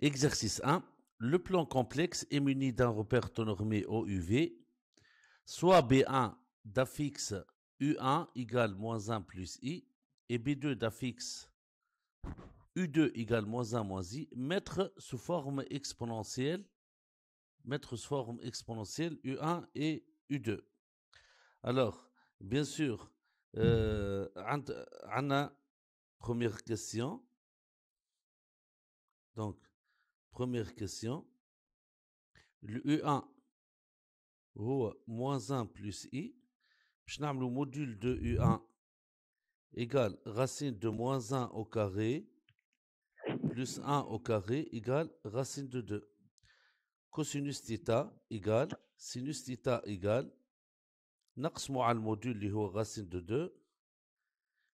Exercice 1. Le plan complexe est muni d'un repère tonormé OUV, soit B1 d'affixe U1 égale moins 1 plus I et B2 d'affixe U2 égale moins 1 moins I, mettre sous forme exponentielle, mettre sous forme exponentielle U1 et U2. Alors, bien sûr, Anna, euh, première question. Donc, première question. Le e U1, ou moins 1 plus i. باش le module de e U1 égale racine de moins 1 au carré plus 1 au carré égale racine de 2. Cosinus theta égale sinus theta égale racine على module اللي هو racine de la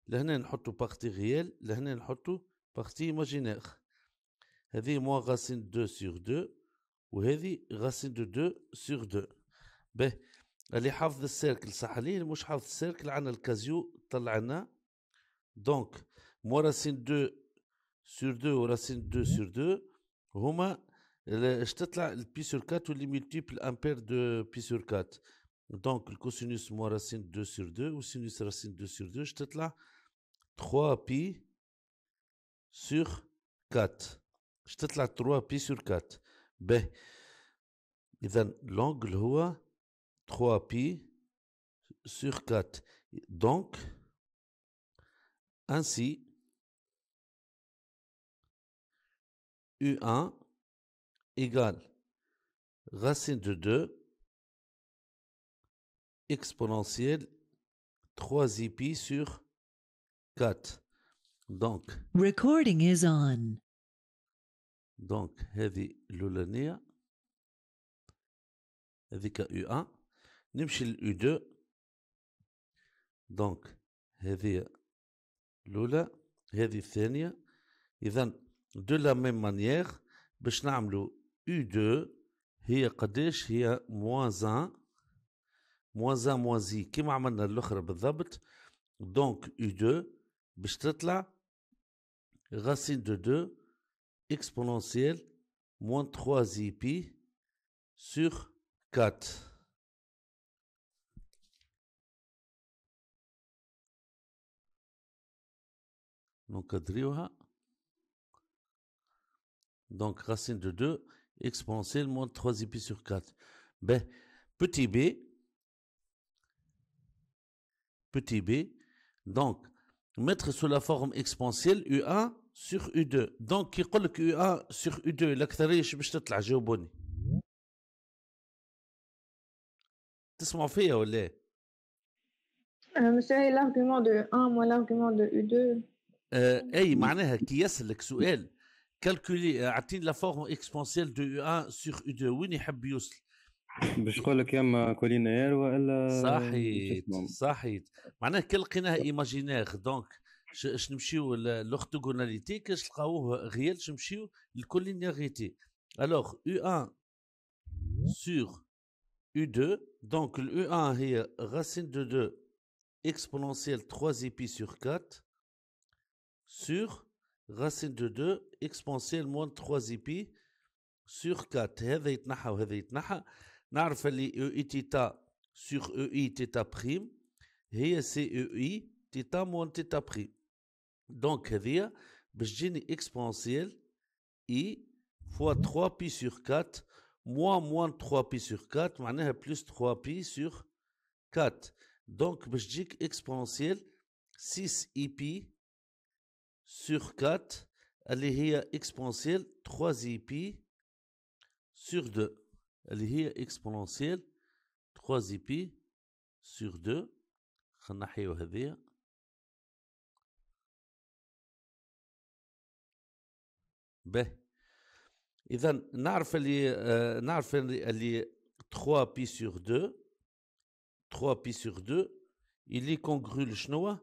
لهنا نحطوا partie réelle لهنا la partie imaginaire. هذه موان غاسين دو سيغ دو وهذه غاسين دو دو سيغ دو به اللي حافظ السيركل صح اللي مش حافظ السيركل عنا الكازيو طلعنا دونك مو راسين دو سور دو وراسين دو سور دو هما اش تطلع البي سور 4 واللي ملتيبل امبير دو بي سور 4 دونك الكوسينوس مو راسين 2 سور 2 وسينوس راسين 2 سور 2 اش تطلع 3 بي سور 4 باش la 3 pi sur 4 b اذا لونجل هو 3 pi sur 4. Donc, ainsi, U1 égale racine de 2 exponentielle 3 pi sur 4. Donc, recording is on. دونك هذه الاولانيه هذيك يو 1 نمشي ليو 2 دونك هذه الاولى هذه الثانيه اذا دو لا ميم مانيير باش نعملو يو 2 هي قداش هي موازان موازان موازي كيما عملنا الاخرى بالضبط دونك يو 2 باش تطلع غاسين دو 2 exponentielle moins 3 ipi pi sur 4. Hein. Donc, racine de 2, exponentielle moins 3 ipi pi sur 4. Ben, petit b, petit b, donc, mettre sous la forme exponentielle U1 سيغ او دو دونك يقول لك يو ا سيغ او دو الاكثريه باش تطلع جاوبوني تسمعوا فيا ولا ايه مساهي لارغيومون دو ان مو لارغيومون دو او دو اي معناها كي يسالك سؤال كالكولي اعطيني لا فورم اكسبونسيال دو او ان سيغ او دو وين يحب يوصل باش نقول لك يا اما كولينير والا صحيت صحيت معناها كي لقيناها ايماجينير دونك اش نمشيو لورتوغوناليتي كاش تلقاوه غير تمشيو للكولينياريتي الوغ او 1 سور U2. Donc, le U1 est racine de 2 exponentielle 3 pi sur 4 sur racine دو 2 exponentielle moins 3 بي sur 4. هذا يتنحى وهذا يتنحى. نعرف اللي او اي تيتا او اي تيتا بريم هي سي او اي تيتا موان تيتا بريم. Donc, cest à je dis i fois 3pi sur 4 moins moins 3pi sur 4, plus 3pi sur 4. Donc, je dis exponentiel l'exponentiel 6ipi sur 4, elle est exponentiel 3pi sur 2. Elle est exponentiel 3pi sur 2. Je vais vous Et اذا نعرف اللي نعرف اللي 3 pi sur 2 3 بي سور 2 اللي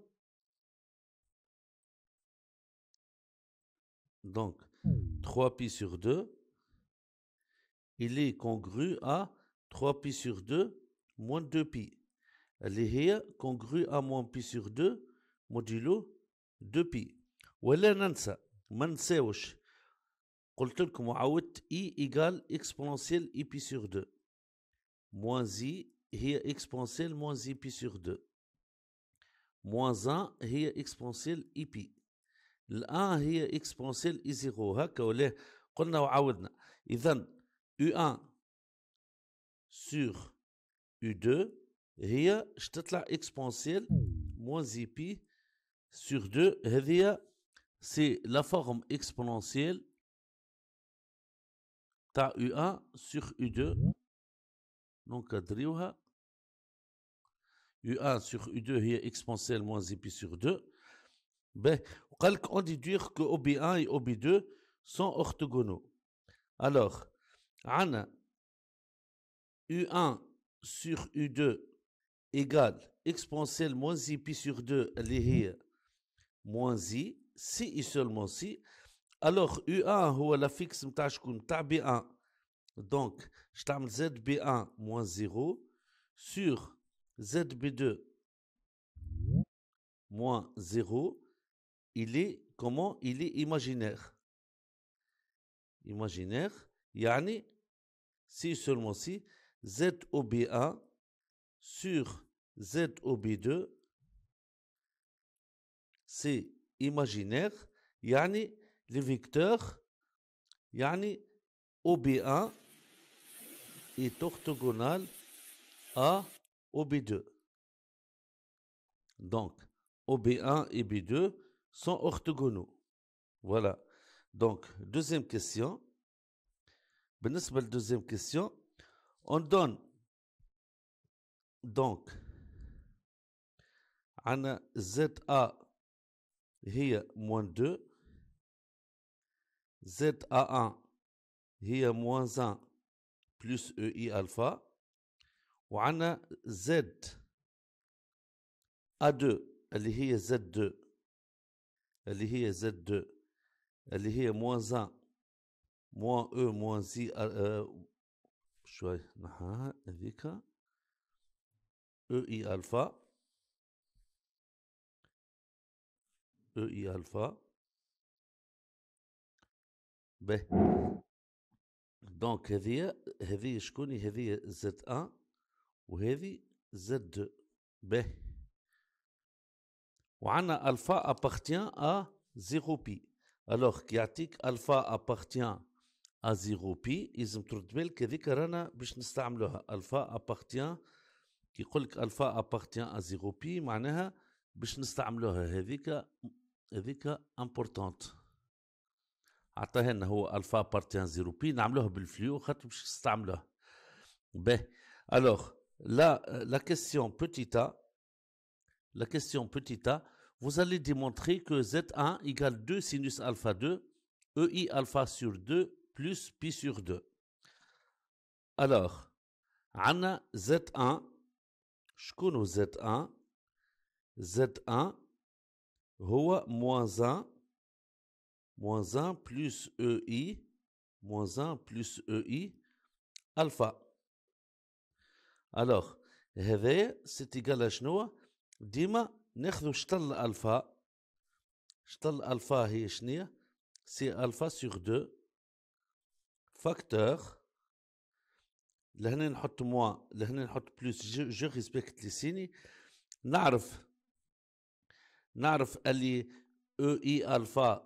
Donc, 3 pi sur 2, il est congru à 3 pi sur 2 moins 2 pi. Elle est congru à moins pi sur 2 modulo 2 pi. ولا ننسى ما نساوش Quelque chose comme i égale exponentiel i sur 2. Moins i, hier exponentiel moins i sur 2. Moins 1, hier exponentiel i pi. L'1, hier exponentiel, y 0. c'est? Qu'est-ce que c'est? Qu'est-ce que que c'est? Qu'est-ce c'est? c'est? Ta U1 sur U2 donc نكادريوها U1 sur U2 est exponentielle moins IP sur 2 Ben, on déduire que OB1 et OB2 sont orthogonaux alors U1 sur U2 égale exponentielle moins IP sur 2 اللي est moins I si et seulement si alors, U1 هو la fixe نتاع ta B1 Donc, je ZB1 moins 0 sur ZB2 moins 0, il est comment Il est imaginaire. Imaginaire, yani, si seulement si, ZOB1 sur ZOB2, c'est imaginaire, yani les vecteurs Yani OB1 est orthogonal à OB2. Donc, OB1 et B2 sont orthogonaux. Voilà. Donc, deuxième question. deuxième question, on donne donc z ZA moins 2 ZA1 هي موان زان بلس او اي الفا وعنا زد A2 اللي هي Z2 اللي هي Z2 اللي هي موان زان موان او e، موان زي آه، آه، شوي نحاها هذيك او اي الفا او اي الفا به دونك هذه هذه شكون هذه زد ان وهذه زد دو به وعنا الفا ابارتيان ا زيرو بي الوغ يعطيك الفا ابارتيان ا زيرو بي لازم ترد بالك هذيك رانا باش نستعملوها الفا ابارتيان كي يقول لك الفا ابارتيان ا زيرو بي معناها باش نستعملوها هذيك هذيك امبورتونت Alors, لنا هو الفا بارتيان زيرو بي بالفليو خاطر باش باهي الوغ لا لا كيستيون vous allez démontrer que Z1 égale 2 sinus alpha 2, EI alpha sur 2 plus pi sur 2. Alors, Anna Z1, je Z1, Z1, Hoa moins 1 moins 1 plus EI, moins 1 plus EI, alpha. Alors, c'est égal à Chnoa. Dima, Nechdu alpha. Shtal alpha, Hishnia, c'est alpha sur 2. Facteur. L'Hanen Hot moins, l'Hanen Hot plus, je respecte les signes. Narf. Narf, Ali, e EI alpha.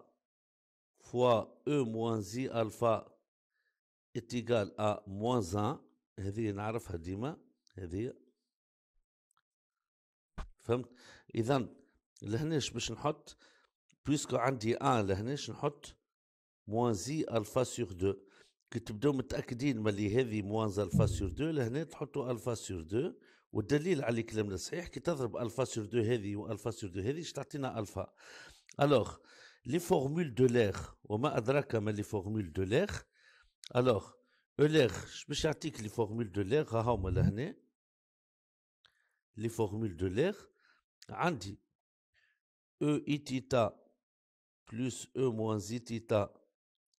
fois E moins زي ألفا اتيكال أ moins 1 هذه نعرفها ديما هذه فهمت إذا لهناش باش نحط بويسكو عندي أن لهناش نحط موان زي ألفا سور دو كي تبداو متأكدين ملي هذه موان ألفا سور دو لهنا تحطوا ألفا سور دو والدليل على كلامنا صحيح كي تضرب ألفا سور دو هذه وألفا سور دو هذه تعطينا ألفا ألوغ les formules de l'air. Oma adraka les formules de l'air. Alors, e l'air, je me que les formules de l'air. Mhm. Les formules de l'air. Andi. E itita plus E moins itita.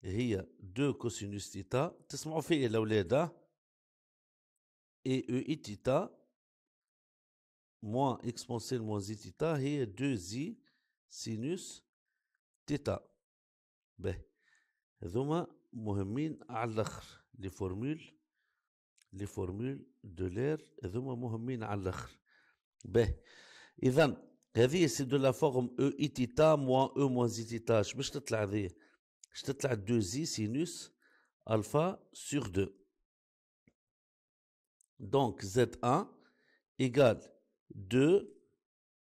هي 2 cosinus تيتا تسمعوا فيا الاولاد et Et e itita moins exponentielle moins i theta, 2i sinus les b. de l'air, c'est de la forme le formule, de l'air i tita Je me suis dit que B. suis dit que je e i tita moins e moins i je je vais dit que je je 2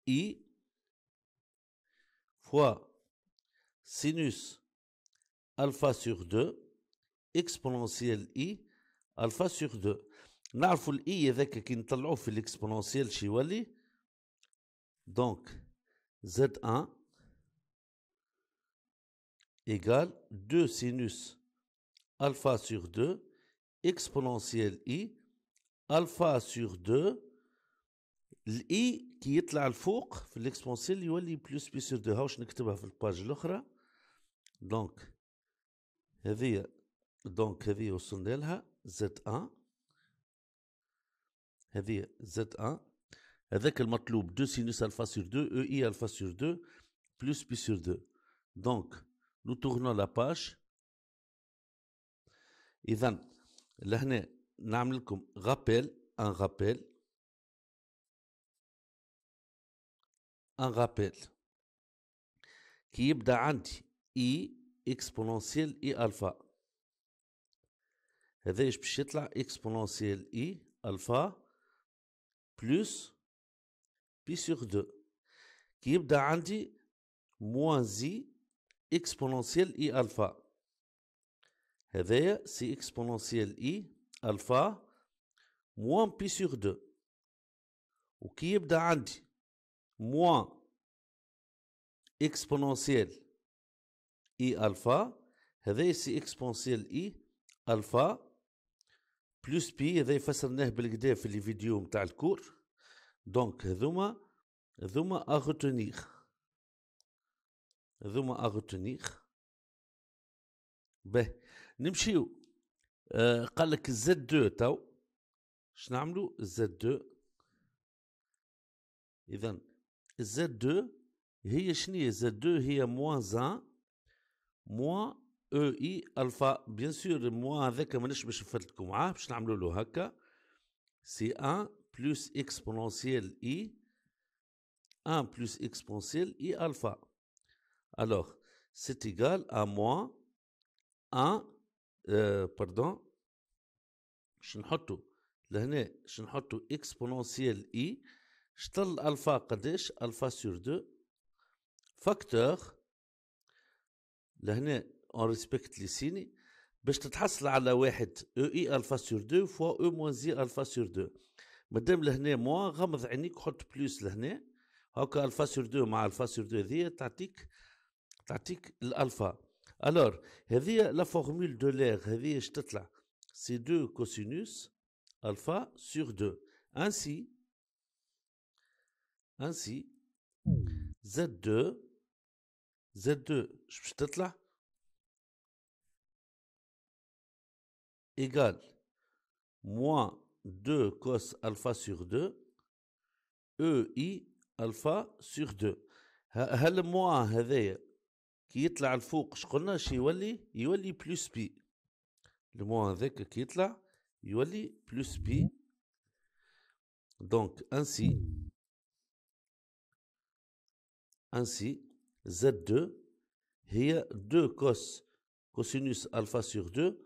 I fois sinus alpha sur 2 exponentiel i alpha sur 2 نعرفوا الاي هذاك كي نطلعوه في الاكسبونونسيال شي يولي Donc, z 1 égale 2 sinus alpha sur 2 exponentielle i alpha sur 2 الاي كي يطلع لفوق في l'exponentielle يولي plus بي sur 2 هاوش نكتبها في الباج الاخرى دونك هذه دونك هذه وصلنا لها زد أ هذه زد أ هذاك المطلوب دو سينوس الفا سور دو او اي الفا سور دو بلس بي سور دو دونك نو تورنون لا باج اذا لهنا نعمل لكم غابيل ان غابيل ان غابيل كي يبدا عندي اي اكسبونونسيال اي الفا هذا ايش باش يطلع اكسبونونسيال اي الفا بلس بي سور دو كي يبدا عندي موان زي اكسبونونسيال اي الفا هذايا سي اكسبونونسيال اي الفا موان بي سور دو وكي يبدا عندي موان اكسبونونسيال اي الفا هذا سي اكسبونسيال اي الفا بلس بي هذا فسرناه بالكدا في لي فيديو نتاع الكور دونك هذوما هذوما اغوتونيغ هذوما اغوتونيغ باه نمشيو آه قال لك زد دو تو شنعملو زد دو اذا زد دو هي شنو هي زد دو هي موان زان Moins E, I, alpha. Bien sûr, moins avec un manège, je vais vous faire le haka. C'est 1 plus exponentiel I. 1 plus exponentiel I alpha. Alors, c'est égal à moins 1, euh, pardon, je vais vous exponentiel I. Je vais alpha, quest alpha sur 2. Facteur, لهنا اون ريسبكت لي سيني باش تتحصل على واحد او اي الفا سور دو فوا او موان زي الفا سور دو مادام لهنا موا غمض عينيك حط بلوس لهنا هاكا الفا سور دو مع الفا سور دو هذيا تعطيك تعطيك الالفا الور هذه لا فورمول دو لير هذه اش تطلع سي دو كوسينوس الفا سور دو انسي انسي زد دو Z2 باش تطلع égale moins 2 cos alpha sur 2 EI alpha sur 2 هل موان هذايا كي يطلع الفوق قلنا اش يولي يولي بلس بي الموان هذاك كي يطلع يولي بلس بي دونك انسي ainsi Z2 هي 2 cos cosinus alpha sur 2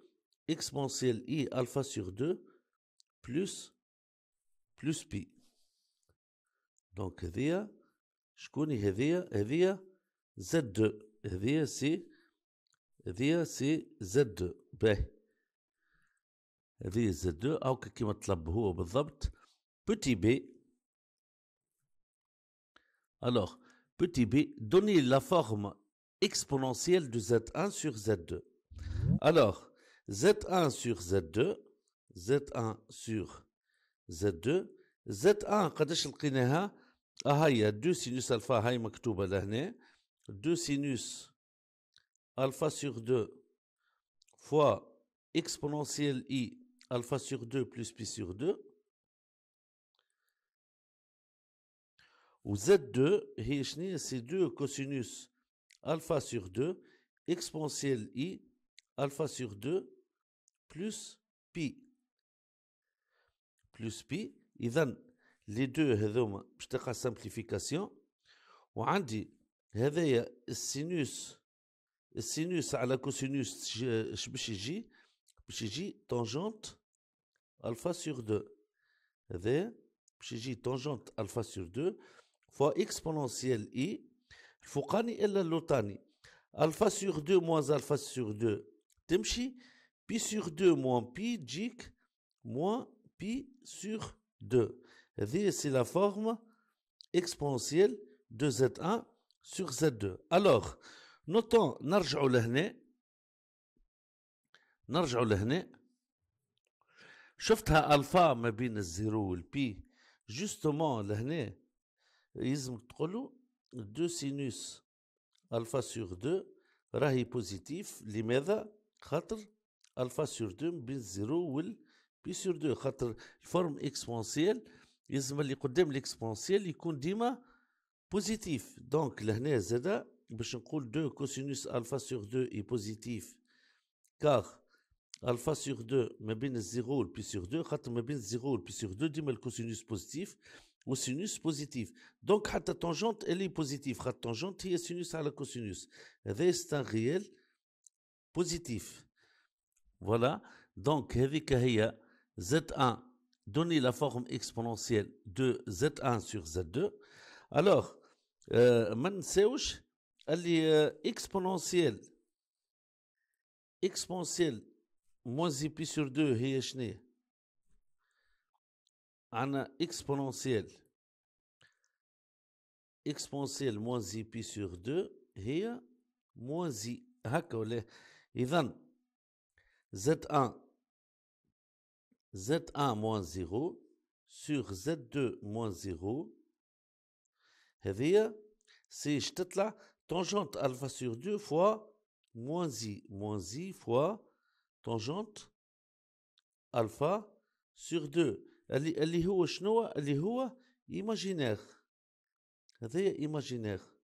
exponentiel i alpha sur 2 plus plus pi Donc, je connais, Z2 C'est سي هذه C'est Z2 باهي Z2 أو كيما طلب هو بالضبط petit b. Alors, petit b, donner la forme exponentielle de Z1 sur Z2. Alors, Z1 sur Z2, Z1 sur Z2, Z1 قداش لقيناها؟ y هي 2 sinus alpha, هاي مكتوبه لهنا 2 sinus alpha sur 2 fois exponentielle i alpha sur 2 plus pi sur 2 Ou Z2, c'est 2 cosinus alpha sur 2 exponentielle i alpha sur 2 plus pi. Plus pi. deux, لي دو هذوما باش تلقى سامبليفيكاسيون وعندي هذايا السينوس sinus, على la cosinus, باش يجي باش يجي tangente alpha sur 2 C'est باش يجي tangente, alpha sur 2 fois exponentielle i, faut et la lotani. Alpha sur 2 moins alpha sur 2, temchi, pi sur 2 moins pi, j moins pi sur 2. C'est la forme exponentielle de z1 sur z2. Alors, notons, narj'ou lehne, narj'ou lehne, شفتها ma bin pi, justement لهنا يلزمك تقول له دو سينوس الفا سور دو راهي بوزيتيف لماذا خاطر الفا سور دو بين الزيرو وال بي سور دو خاطر الفورم اكسبونسيال يلزم اللي قدام الاكسبونسيال يكون ديما بوزيتيف دونك لهنا زادا باش نقول دو كوسينوس الفا سور دو اي بوزيتيف كار الفا سور دو ما بين الزيرو والبي سور دو خاطر ما بين الزيرو والبي سور دو ديما الكوسينوس بوزيتيف Ou sinus positif. Donc la tangente elle est positive. La tangente, est sinus à la cosinus. Reste un réel positif. Voilà. Donc, il Z1 donne la forme exponentielle de Z1 sur Z2. Alors, euh, maintenant, elle est euh, exponentielle. Exponentielle moins pi sur 2. est un exponentiel. Exponentiel moins i pi sur 2, et moins i. Et donc z1, z1 moins 0 sur z2 moins 0, c'est la tangente alpha sur 2 fois moins i moins i fois tangente alpha sur 2. Elle est imaginaire. imaginaire.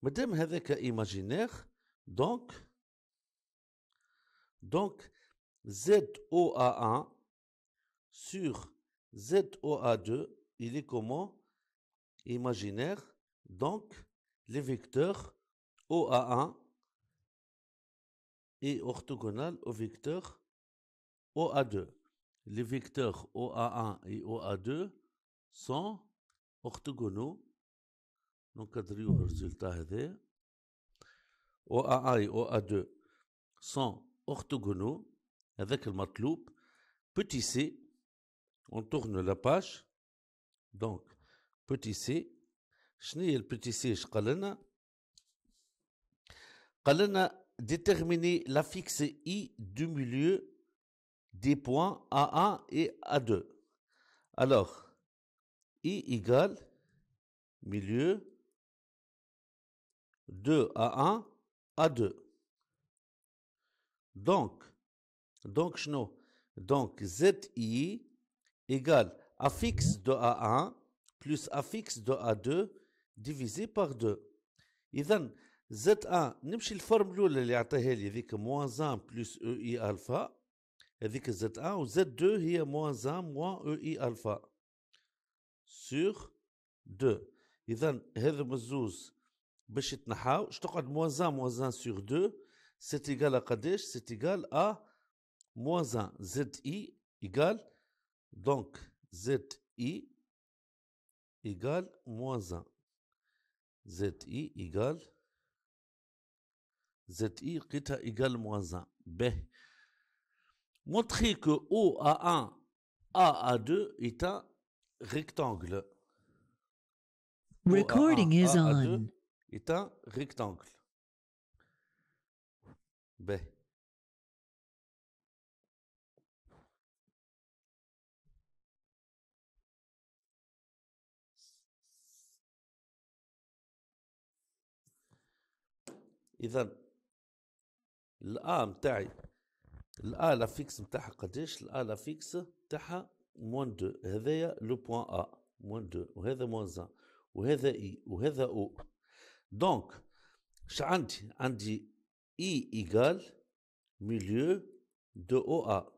Madame, elle imaginaire. Donc, ZOA1 sur ZOA2, il est comment Imaginaire. Donc, les vecteurs OA1 est orthogonal au vecteur OA2 les vecteurs OA1 et OA2 sont orthogonaux. Donc, le résultat OA1 et OA2 sont orthogonaux avec le matloub. Petit c, on tourne la page. Donc, petit c. le petit c اش c déterminer la fixe i du milieu des points A1 et A2. Alors, I égale milieu de A1, A2. Donc, donc, chno, donc ZI égale affixe de A1 plus affixe de A2 divisé par 2. إذا Z1 la plus importante, عطاها لي moins moins 1 plus EI alpha et dit que Z1 ou Z2, il moins 1 moins EI alpha sur 2. Et donc, Beshit je que moins 1 moins 1 sur 2, c'est égal à Kadesh, c'est égal à moins 1. ZI égale, donc, ZI égale moins 1. ZI égale, ZI, quitte moins 1. Beh montrer que O à 1, A à 2 est un rectangle. Recording is on. est un rectangle. B. إذا الأ متاعي الالا فيكس نتاعها قداش الالا فيكس نتاعها موان دو هذايا لو بوان ا موان دو وهذا موان زان وهذا اي وهذا او دونك ش عندي عندي اي ايغال ميليو دو او ا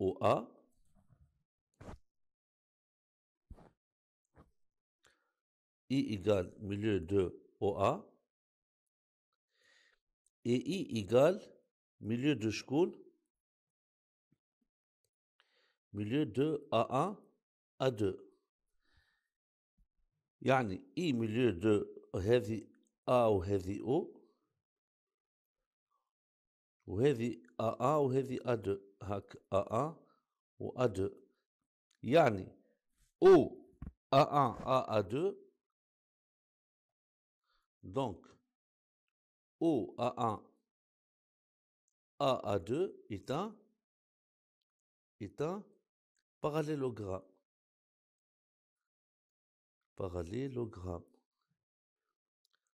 او ا اي i ميليو دو او ا et i égale milieu de school milieu de A1, A2. Yani, i milieu de heavy A ou heavy O, ou heavy A1 ou heavy A2, A1 ou A2. Yani, O, A1, A, A2, donc, O A1, A 1 a à 2 est un, est un parallélogramme. Parallélogramme.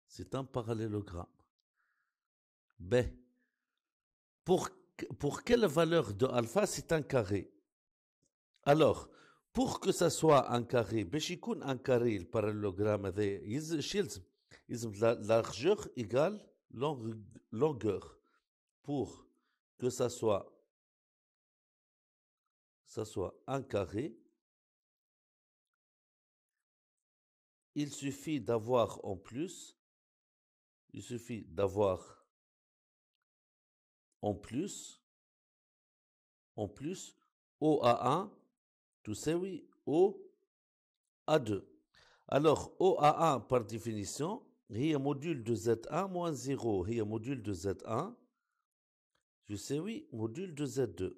C'est un parallélogramme. B. Ben, pour, pour quelle valeur de alpha c'est un carré Alors, pour que ça soit un carré, Béchikoun un carré, le parallélogramme, la largeur égale longueur pour que ça soit, soit un carré. Il suffit d'avoir en plus, il suffit d'avoir en plus, en plus, O à 1, tout ça oui, O à 2. Alors, O à 1, par définition, il y module de Z1 moins 0. Il module de Z1. Je sais oui, module de Z2.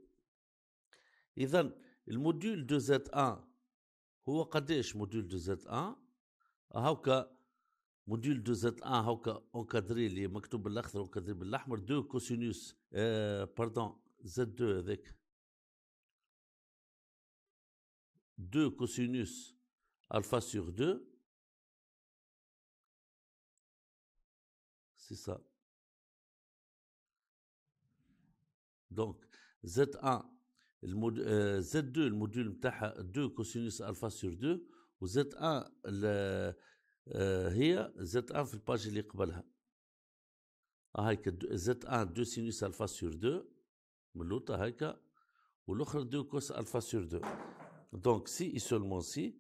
Et le module de Z1, module de Z1, le module de Z1, encadré, les cosinus, euh, pardon, Z2 avec cosinus alpha sur deux, C'est ça. Donc, Z1, euh, Z2, le module 2 cosinus alpha sur 2, ou Z1, هي Z1 في page اللي قبلها. هايكا Z1 2 sinus alpha sur 2 من l'autre, 2 cos alpha sur 2. Donc si et seulement si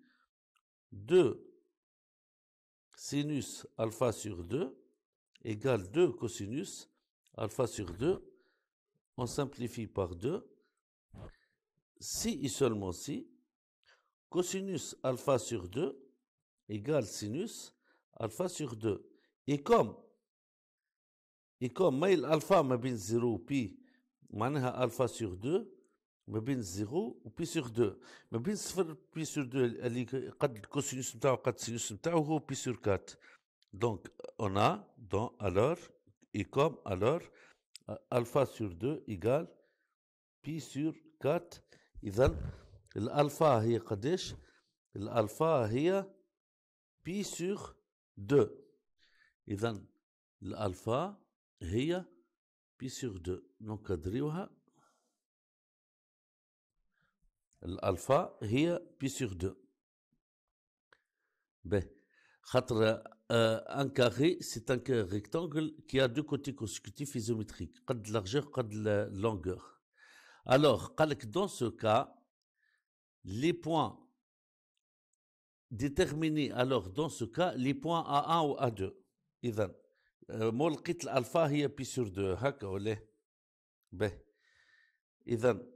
2 sinus alpha sur 2 égale 2 cosinus alpha sur 2. On simplifie par 2. Si et seulement si, cosinus alpha sur 2 égale sinus alpha sur 2. Et comme et comme mail alpha bien 0 pi معناها alpha sur 2 m'a bien 0 pi sur 2 M'a بين 0 pi sur 2 elle est cosinus نتاعو قد sinus نتاعو هو pi sur 4 Donc, on a dans alors, et comme alors, alpha sur 2 égale pi sur 4. إذا الألفا هي قديش؟ الألفا هي بي سور دو إذا الألفا هي بي سور دو نكدريوها الألفا هي بي سور دو به خاطر Euh, un carré, c'est un carré rectangle qui a deux côtés consécutifs isométriques, pas de largeur, pas de longueur. Alors, dans ce cas, les points déterminés, alors dans ce cas, les points A1 ou A2. إذا ملقية l'alpha هي pi sur 2, هكا ولا به إذا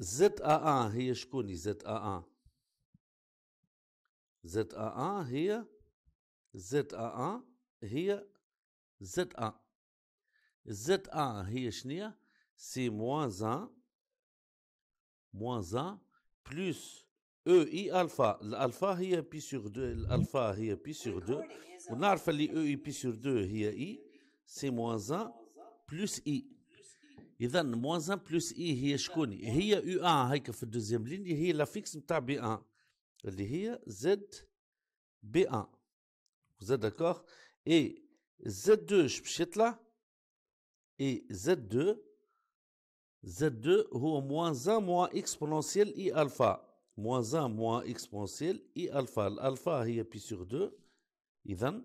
za A1 هي شكون za A1 za A1 هي زد ا ا هي زد ا زد ا هي شنية سي موان ان موان ان بلوس او اي الفا الالفا هي بي سور دو الالفا هي بي سور دو ونعرف اللي او اي بي سور دو هي اي سي موان ان بلوس اي اذا موان ان بلوس اي هي شكون هي او ان هيك في الدوزيام ليني هي لافيكس نتاع بي ان اللي هي زد بي ان Vous êtes d'accord Et Z2, je là. Et Z2, Z2, ou moins 1 moins exponentiel I alpha. Moins 1 moins exponentiel I alpha. L'alpha a pi sur 2. je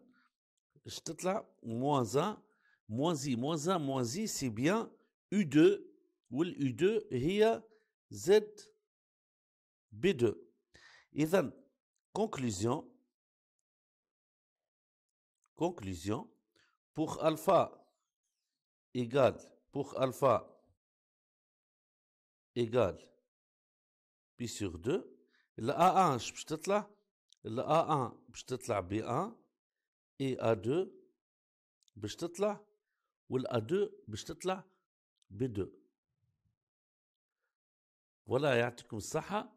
شتت là. moins 1 moins I. Moins 1 moins I c'est bien U2. u 2 y Z B2. then, conclusion Conclusion, pour alpha égale, pour alpha égale pi sur 2, ال A1 اش باش تطلع؟ ال A1 باش تطلع B1 اي A2 باش تطلع وال A2 باش تطلع B2 ولا يعطيكم الصحة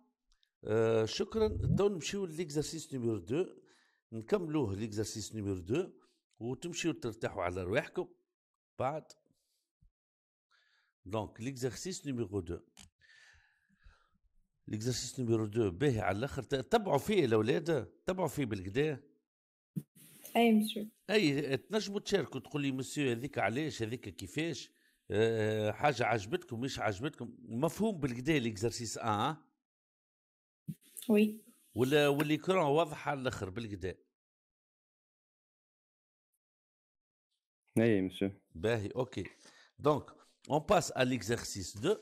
آه شكرا تو نمشيو للإكزرسيس نيميرو 2 نكملوه ليكزارسيس نيميرو دو وتمشيو ترتاحوا على رواحكم بعد دونك ليكزارسيس نيميرو دو ليكزارسيس نيميرو دو باهي على الاخر تبعوا فيه الاولاد تبعوا فيه بالكدا اي مسيو اي تنجموا تشاركوا تقول لي مسيو هذيك علاش هذيك كيفاش آه، آه، حاجه عجبتكم مش عجبتكم مفهوم بالكدا ليكزارسيس آه. وي ولا والليكرون واضحه على الاخر بالكدا Oui, monsieur. Bah, ok. Donc, on passe à l'exercice 2.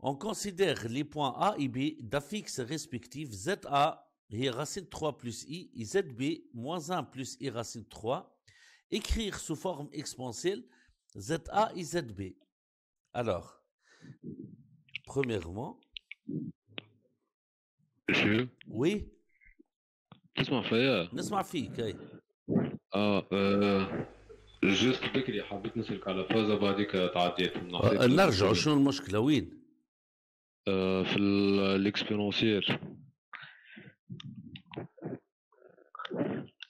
On considère les points A et B d'affixes respectifs ZA et racine 3 plus i et ZB moins 1 plus i racine 3 écrire sous forme exponentielle ZA et ZB. Alors, premièrement. Monsieur Oui. Qu'est-ce qu'on fait Qu'est-ce qu'on اه, آه. جست بكري حبيت نسالك على فازا بعديك تعديت آه، نرجع شنو المشكله وين؟ آه في الاكسبيرونسيير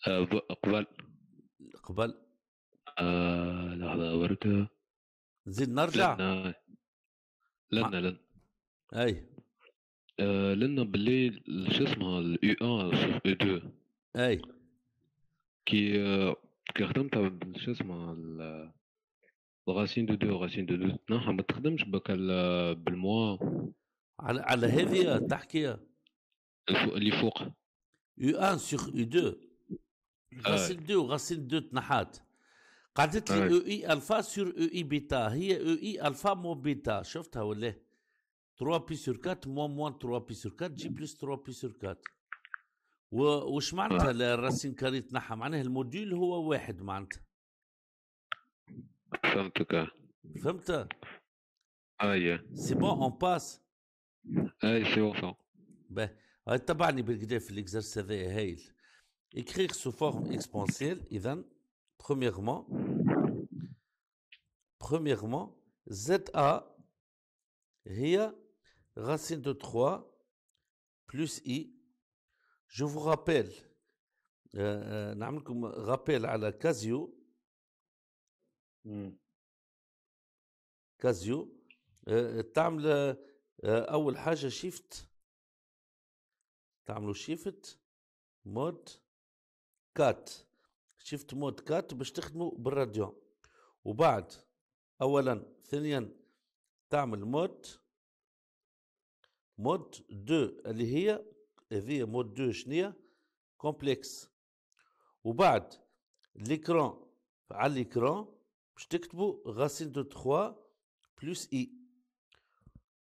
آه، قبل قبل آه لحظه وردة زيد نرجع لنا لنا, آه، لنا. اي لنا باللي شو اسمها الاي 1 اي 2 اي كي كي خدمت شو اسمه الغاسين دو دو غاسين دو دو تنحى ما تخدمش بك بالموا على على هذه تحكي اللي فوق يو ان سيغ يو دو غاسين دو غاسين دو تنحات قعدت لي او اي الفا سور او اي بيتا هي او اي الفا مو بيتا شفتها ولا 3 بي سور 4 موان موان 3 بي سور 4 جي بلس 3 بي سور 4 وش معناتها الراسين كاري تنحى معناها الموديل هو واحد معناتها فهمتك فهمت أيوة. اي سي بون اون باس اي سي بون باهي تبعني بالكدا في الاكزرس هذايا هايل اكخيغ سو فورم اكسبونسيل اذا premièrement زد ا هي راسين دو 3 بلوس اي جو فو رابيل نعمل لكم رابيل على كازيو آه، كازيو تعمل آه، اول حاجه شيفت تعملوا شيفت مود كات شيفت مود كات باش تخدموا بالراديو وبعد اولا ثانيا تعمل مود مود دو اللي هي هذه مود دو شنية كومبلكس وبعد ليكرون على ليكرون باش تكتبوا غاسين دو تخوا بلوس اي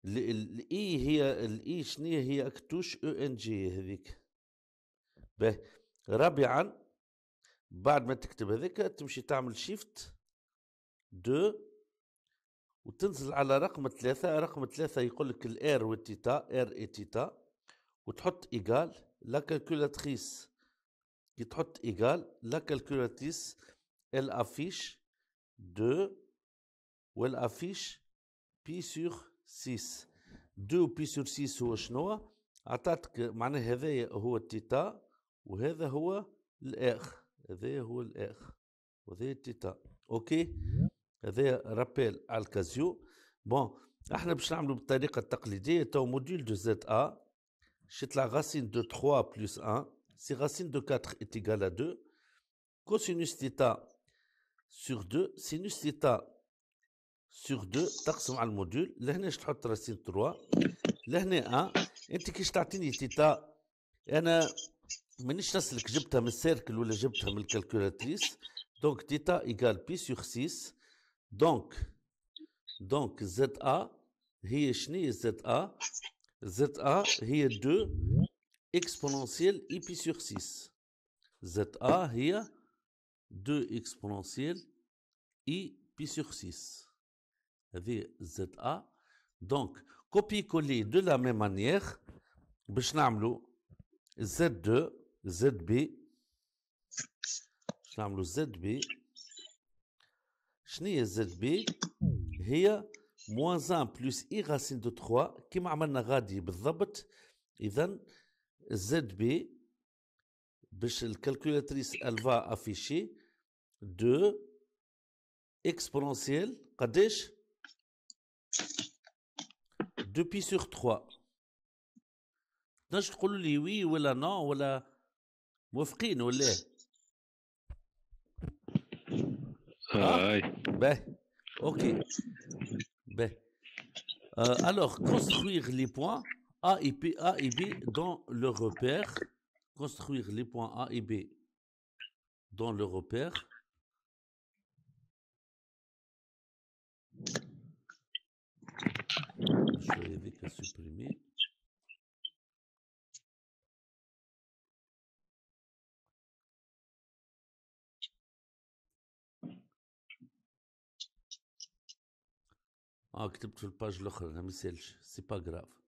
الاي هي الاي شنية هي اكتوش او ان جي هذيك باهي رابعا بعد ما تكتب هذيك تمشي تعمل شيفت دو وتنزل على رقم ثلاثة رقم ثلاثة يقول لك الار والتيتا ار اي تيتا وتحط ايجال لا كالكولاتريس كي تحط ايجال لا كالكولاتريس الافيش دو والافيش بي سور 6 دو بي سور 6 هو شنو عطاتك معناها هذايا هو التيتا وهذا هو الاخ هذا هو الاخ وهذا التيتا اوكي هذا رابيل على الكازيو بون احنا باش نعملوا بالطريقه التقليديه تو موديل دو زد ا C'est la racine de 3 plus 1, si racine de 4 est égale à 2, cosinus theta sur 2, sinus theta sur 2, taxon le module, l'année je t'ai racine 3, l'année 1, et tu je t'ai theta, et là, منيش ناس اللي جبتها من السيركل ولا جبتها من calculatrice. Donc, تيتا est بي à 6 sur 6. Donc, ZA. ZA ZA هي 2 exponentielle i pi sur 6. ZA هي 2 exponentielle i pi sur 6. هذه ZA. Donc, copier-coller de la même manière, باش نعملو Z2, ZB, باش نعملو ZB. شنو هي ZB؟ موان زان بلوس اي غاسين دو 3 كيما عملنا غادي بالضبط اذا زد بي باش الكالكولاتريس الفا افيشي دو اكسبونسييل قداش دو بي سور 3 تنجم تقولوا لي وي ولا نو ولا موافقين ولا هاي آه. باهي اوكي Ben. Euh, alors, construire les points A et, A B dans le repère. Construire les points A et B dans le repère. Je supprimer. اه كتبت في الباج الاخرى انا مسالش سي با غراف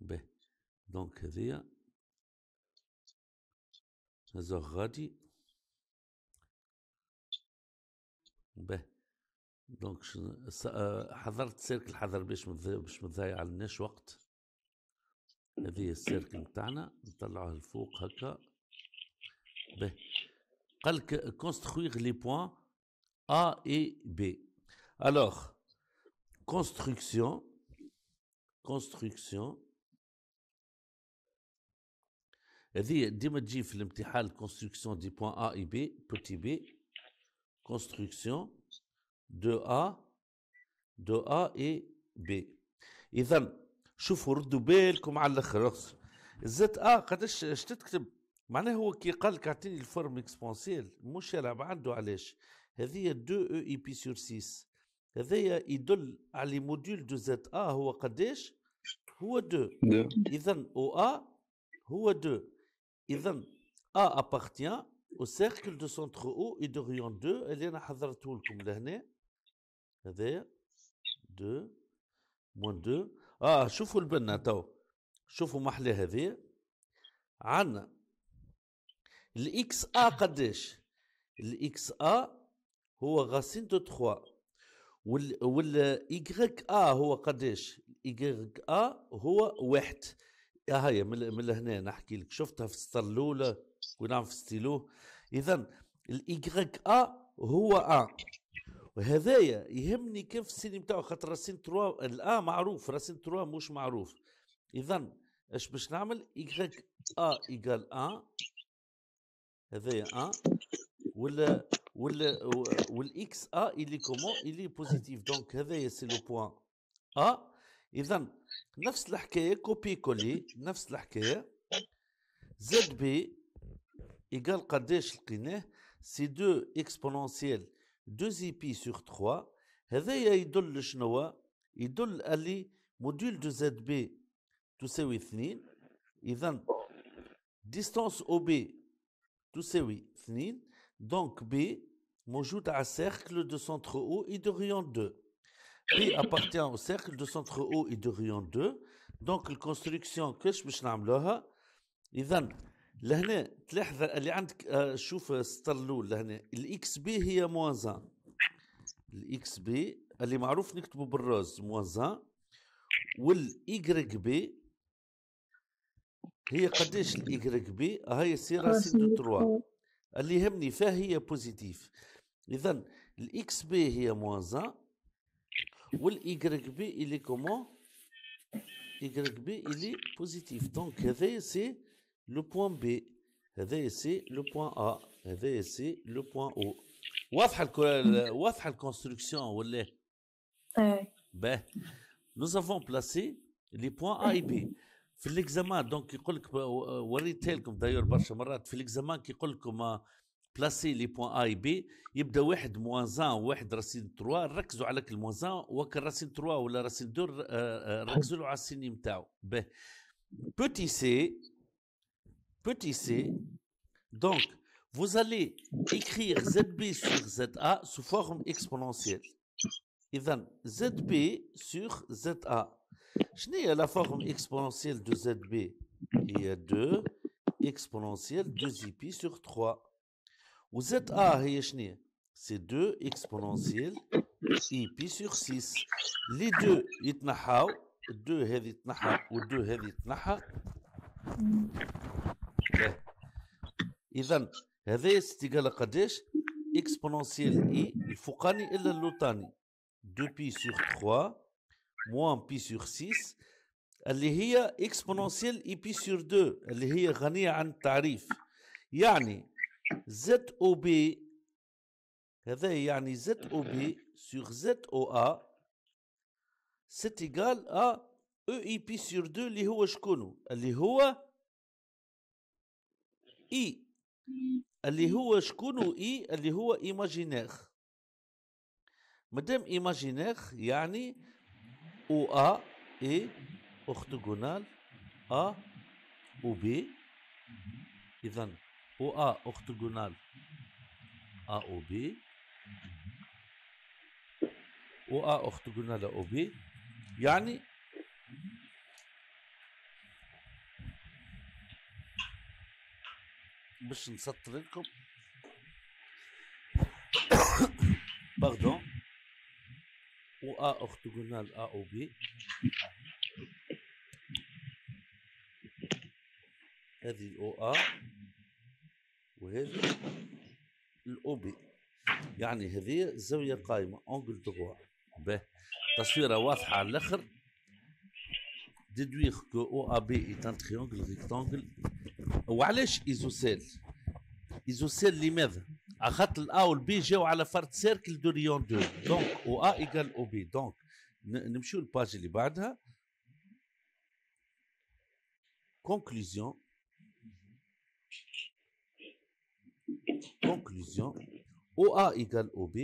به دونك هذيا هذا غادي به دونك آه، حضرت سيرك الحضر باش باش ما تضيعلناش وقت هذه السيرك نتاعنا نطلعوه الفوق هكا به قالك كونستخويغ لي بوان ا اي بي الوغ construction, construction هذه ديما تجي في الامتحان كونستركسيون دي بوان ا اي بي بوتي بي كونستركسيون دو ا دو ا اي بي اذا شوفوا ردوا بالكم على الاخر زد ا قداش اش تكتب معناه هو كي قال لك اعطيني الفورم اكسبونسيل مش يلعب عنده علاش هذه 2 او اي بي سور 6 هذايا يدل على موديول دو زد ا هو قداش هو دو اذا او ا هو دو اذا ا ابارتيان او سيركل دو سونتر او اي دو ريون دو اللي انا حضرته لكم لهنا هذايا دو موان دو اه شوفوا البنا تو شوفوا محلى هذه عندنا الاكس ا قداش الاكس ا هو غاسين دو 3 وال وال إيكغيك ا آه هو قداش إيكغيك ا آه هو واحد هاي آه من, من هنا نحكي لك شفتها في السطر الاولى ونعم في ستيلو اذا الإيكغيك ا هو ا وهذايا يهمني كيف السين نتاعو خاطر راسين تروا الا معروف راسين تروا مش معروف اذا اش باش نعمل إيكغيك ا ايكال ا هذايا ا ولا وال والاكس ا اللي كومون اللي بوزيتيف دونك هذايا سي لو بوان ا اذا نفس الحكايه كوبي كولي نفس الحكايه زد بي ايكال قداش لقيناه سي دو اكسبونونسيال دو زي بي سور 3 هذايا يدل شنو يدل اللي موديل دو زد بي تساوي اثنين اذا ديستانس او بي تساوي اثنين دونك بي موجود على السيركل دو سنتر او اي دو ريون 2 بي ابارتيان او سيركل دو سنتر او اي دو ريون 2 دونك الكونستركسيون كيفاش باش نعملوها اذا لهنا تلاحظ اللي عندك شوف السطر الاول لهنا الاكس بي هي زان الاكس بي اللي معروف نكتبه بالروز زان والايكغيك بي هي قداش الايكغيك بي هاي سي راسين دو تروا اللي يهمني فيها هي بوزيتيف اذا الاكس بي هي موان زان والايكغيك بي الي كومون ايكغيك بي الي بوزيتيف دونك هذايا سي لو بوان بي هذايا سي لو بوان ا هذايا سي لو بوان او واضحه واضحه الكونستركسيون ولا إيه. باه نو افون بلاسي لي بوان اي بي في ليكزامان دونك يقول لك وريتها لكم دايور برشا مرات في ليكزامان كيقول لكم les points A et B, il y a moins 1 وواحد racine 3 racine moins كل موان 1 racine racine 3 la racine 2 ركزوا racine racine tau. Petit c. Petit C. Donc, C. Donc, vous allez écrire ZB sur ZA sous forme exponentielle. إذن ZB sur ZA. Je n'ai la forme exponentielle de ZB a 2 exponentielle 2 pi sur 3. وزد ا آه هي شنو سي دو اكسبونونسييل اي بي سور 6 لي دو يتنحاو دو هذه تنحى ودو هذه تنحى اذا هذا استقالة قداش اكسبونونسييل اي الفوقاني الا اللوطاني دو بي سور 3 موان بي سور 6 اللي هي اكسبونونسييل اي بي سور 2 اللي هي غنية عن التعريف يعني زد او بي هذا يعني زد زد او او بي سور ا سيت ايغال ا او اي بي سور دو اللي هو شكونو اللي هو اي اللي هو شكونو اي اللي هو ايماجينير مدام ايماجينير يعني او ا اي اورتوغونال ا او بي اذا و ا اوكتوغونال ا او بي و ا اوكتوغونال او بي يعني باش نسطر لكم باردون و ا اوكتوغونال ا او بي هذه او ا وهذه الاوبي يعني هذه الزاويه قائمه اونجل دغوا به تصويره واضحه على الاخر ديدويغ كو او ا بي ايت ان تريونجل ريكتانغل وعلاش ايزوسيل ايزوسيل لماذا؟ على خاطر الا والبي جاو على فرد سيركل دو ريون دو دونك او ا ايكال او بي دونك نمشيو للباج اللي بعدها كونكلوزيون conclusion, OA égale OB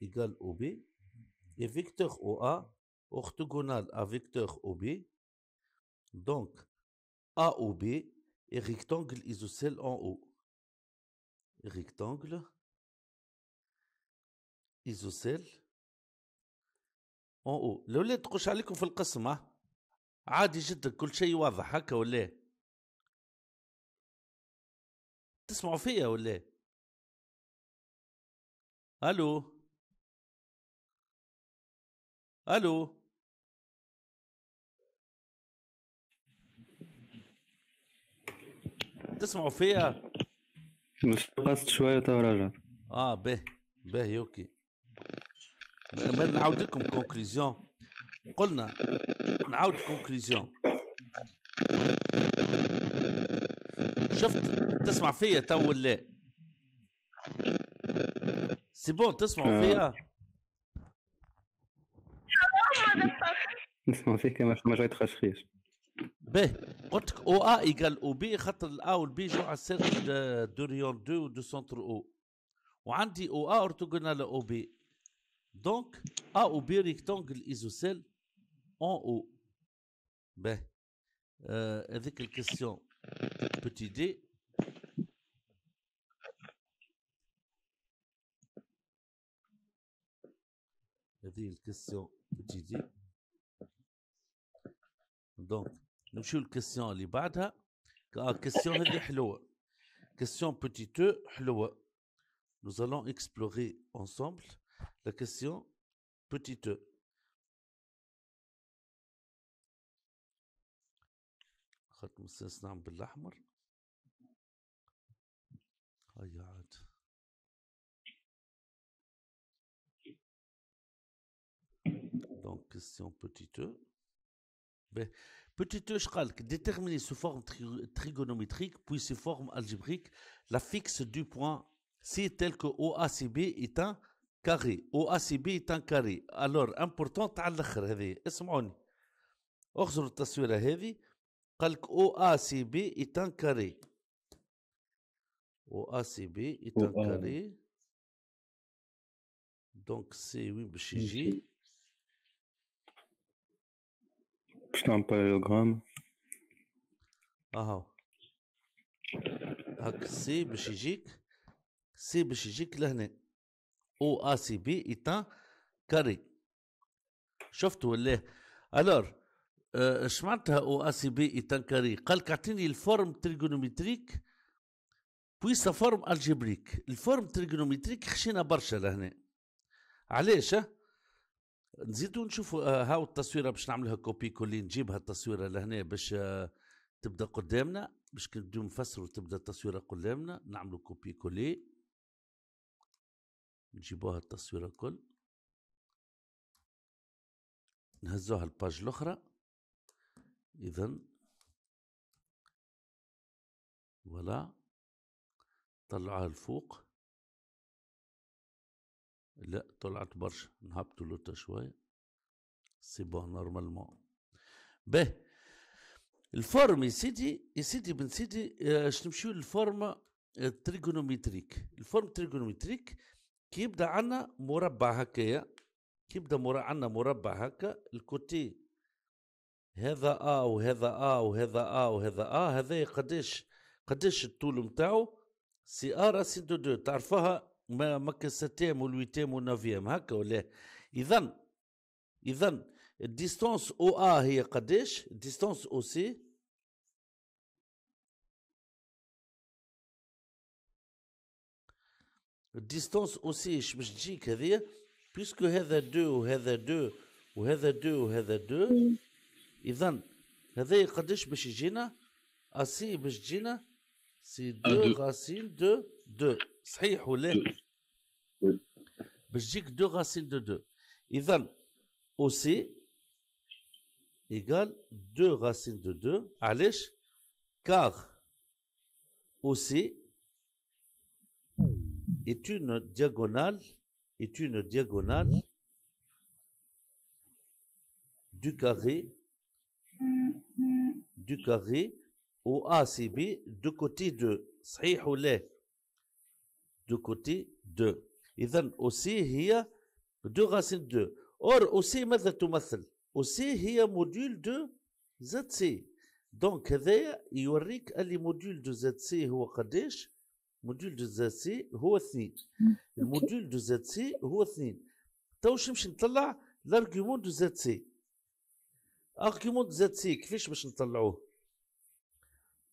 égale OB et vecteur OA orthogonal à vecteur OB. Donc, AOB est rectangle isocèle en haut. Rectangle isocèle en haut. لو vous le عليكم في القسمة عادي جدا كل شيء واضح هكا ولا تسمعوا فيا ولا إيه؟ الو الو تسمعوا فيا مش قصت شويه تراجع اه به به اوكي نعاود لكم كونكليزيون قلنا نعاود كونكليزيون شفت تسمع فيا تو ولا سي بون تسمعوا آه. فيا نسمع فيك ما ما جاي تخشخيش باهي قلت لك او ا ايكال او بي خاطر الا والبي جو على السيركل دو ريون دو دو سونتر او وعندي او ا اورتوغونال او بي دونك ا او بي ريكتونغل ايزوسيل اون او باهي هذيك الكيستيون Petit D. C'est une question petit D. Donc, nous sommes en question à l'Ibada. La question est de l'eau. La question Petite E, l'eau. Nous allons explorer ensemble la question Petite E. Je vais vous dire que c'est un peu Oh, Donc, question petite. e. Ben, petit e, je déterminer sous forme trigonométrique puis sous forme algébrique la fixe du point C tel que OACB est un carré. OACB est un carré. Alors, important, Est-ce هذه اسمعوني. التصويره هذه Je calque OACB est un carré. ا سي واسيبي يتنكري دونك سي وين باش يجي باش نعمل الغرام اهو هاك سي باش يجيك سي باش يجيك لهنا او ا سي بي ايتا كاري شفت ولا الور آه، اش معناتها او ا سي بي ايتا كاري قال اعطيني الفورم تريغونومتريك بويسا فورم الجبريك الفورم تريجونومتريك خشينا برشا لهنا علاش نزيدو نشوفوا هاو التصويره باش نعملها كوبي كولي نجيبها التصويره لهنا باش تبدا قدامنا باش كي نبداو نفسروا تبدا التصويره قدامنا نعملوا كوبي كولي نجيبوها التصويره الكل نهزوها الباج الاخرى اذا فوالا طلعها لفوق لا طلعت برشا نهبطوا لوتا شوية سي بون نورمالمون به الفورم يا سيدي يا سيدي بن سيدي اش نمشيو للفورم التريغونومتريك الفورم التريغونومتريك كي يبدا عندنا مربع هكايا كي يبدا مر... عندنا مربع هكا الكوتي هذا ا آه وهذا ا آه وهذا ا آه وهذا ا آه هذا قداش قداش الطول نتاعو سي ار سي دو دو تعرفها ما مكة ستام والويتام والنافيام هكا ولا اذا اذا الديستونس او ا هي قداش الديستونس او سي الديستونس او سي اش باش تجيك هذيا بيسكو هذا دو وهذا دو وهذا دو وهذا دو اذا هذا قداش باش يجينا اسي باش تجينا c'est deux racines de deux, c'est vrai ou non? Bah, que deux racines de deux. Alors aussi, égale deux racines de deux, allez? Car aussi, est une diagonale, est une diagonale du carré, du carré. ou A, c'est B, de côté de. صحيح ولا De côté de. إذا أوسي هي دو غاسين دو. Or, أوسي ماذا تمثل؟ أوسي هي موديول دو زد سي. دونك هذايا يوريك اللي موديول دو زد سي هو قداش؟ موديول دو زد سي هو اثنين. الموديول دو زد سي هو اثنين. توش نمشي نطلع لارغيومون دو زد سي. ارغيومون دو زد سي كيفاش باش نطلعوه؟